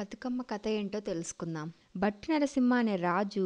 బతుకమ్మ కథ ఏంటో తెలుసుకుందాం భట్టి నరసింహ అనే రాజు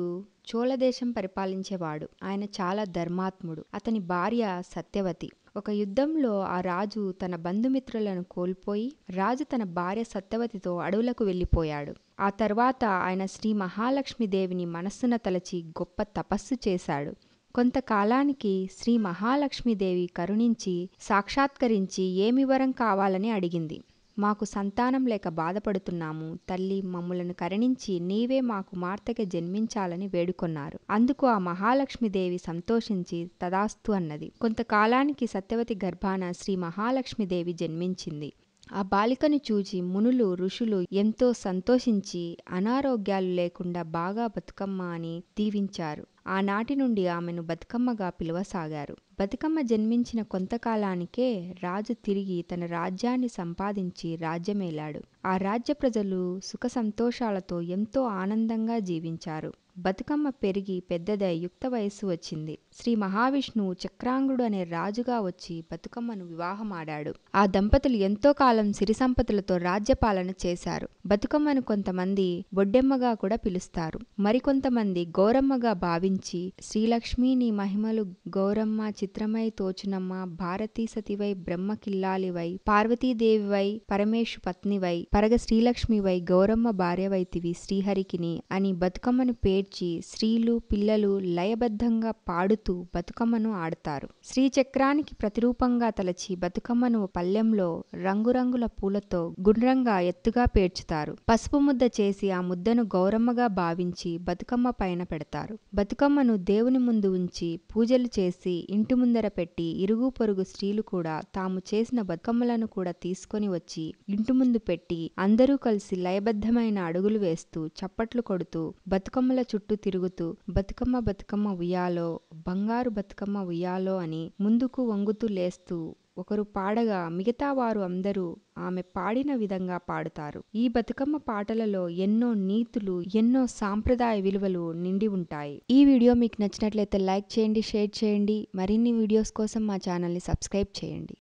చోళదేశం పరిపాలించేవాడు ఆయన చాలా ధర్మాత్ముడు అతని భార్య సత్యవతి ఒక యుద్ధంలో ఆ రాజు తన బంధుమిత్రులను కోల్పోయి రాజు తన భార్య సత్యవతితో అడవులకు వెళ్ళిపోయాడు ఆ తర్వాత ఆయన శ్రీ మహాలక్ష్మీదేవిని మనస్సున తలచి గొప్ప తపస్సు చేశాడు కొంతకాలానికి శ్రీ మహాలక్ష్మీదేవి కరుణించి సాక్షాత్కరించి ఏమి వరం కావాలని అడిగింది మాకు సంతానం లేక బాధపడుతున్నాము తల్లి మమ్ములను కరణించి నీవే మా కుమార్తెకి జన్మించాలని వేడుకొన్నారు అందుకు ఆ మహాలక్ష్మీదేవి సంతోషించి తదాస్తు అన్నది కొంతకాలానికి సత్యవతి గర్భాన శ్రీ మహాలక్ష్మీదేవి జన్మించింది ఆ బాలికను చూచి మునులు ఋషులు ఎంతో సంతోషించి అనారోగ్యాలు లేకుండా బాగా బతుకమ్మ అని దీవించారు ఆనాటి నుండి ఆమెను బతుకమ్మగా పిలువసాగారు బతుకమ్మ జన్మించిన కొంతకాలానికే రాజు తిరిగి తన రాజ్యాన్ని సంపాదించి రాజ్యమేలాడు ఆ రాజ్య ప్రజలు సుఖ సంతోషాలతో ఎంతో ఆనందంగా జీవించారు బతుకమ్మ పెరిగి పెద్దదై యుక్త వయస్సు వచ్చింది శ్రీ మహావిష్ణువు చక్రాంగుడు అనే రాజుగా వచ్చి బతుకమ్మను వివాహమాడాడు ఆ దంపతులు ఎంతో కాలం సిరి సంపతులతో రాజ్యపాలన చేశారు బతుకమ్మను కొంతమంది బొడ్డెమ్మగా కూడా పిలుస్తారు మరికొంతమంది గౌరమ్మగా భావించి శ్రీలక్ష్మి నీ మహిమలు గౌరమ్మ చిత్రమై తోచునమ్మ భారతీ సతివై బ్రహ్మ కిల్లాలివై పార్వతీదేవివై పరమేశు పత్నివై పరగ శ్రీలక్ష్మివై గౌరమ్మ భార్యవైతివి శ్రీహరికిని అని బతుకమ్మను పేర్చి స్త్రీలు పిల్లలు లయబద్ధంగా పాడుతూ బతుకమ్మను ఆడతారు శ్రీచక్రానికి ప్రతిరూపంగా తలచి బతుకమ్మను పల్లెంలో రంగురంగుల పూలతో గుండ్రంగా ఎత్తుగా పేర్చుతారు పసుపు ముద్ద చేసి ఆ ముద్దను గౌరమ్మగా భావించి బతుకమ్మ పైన పెడతారు బతుకమ్మను దేవుని ముందు ఉంచి పూజలు చేసి ఇంటి ఇంటి ముందర పెట్టి ఇరుగు పొరుగు స్త్రీలు కూడా తాము చేసిన బతుకమ్మలను కూడా తీసుకొని వచ్చి ఇంటి ముందు పెట్టి అందరూ కలిసి లయబద్ధమైన అడుగులు వేస్తూ చప్పట్లు కొడుతూ బతుకమ్మల చుట్టూ తిరుగుతూ బతుకమ్మ బతుకమ్మ ఉయ్యాలో బంగారు బతుకమ్మ ఉయ్యాలో అని ముందుకు వంగుతూ లేస్తూ ఒకరు పాడగా మిగతా వారు అందరూ ఆమె పాడిన విధంగా పాడుతారు ఈ బతుకమ్మ పాటలలో ఎన్నో నీతులు ఎన్నో సాంప్రదాయ విలువలు నిండి ఉంటాయి ఈ వీడియో మీకు నచ్చినట్లయితే లైక్ చేయండి షేర్ చేయండి మరిన్ని వీడియోస్ కోసం మా ఛానల్ని సబ్స్క్రైబ్ చేయండి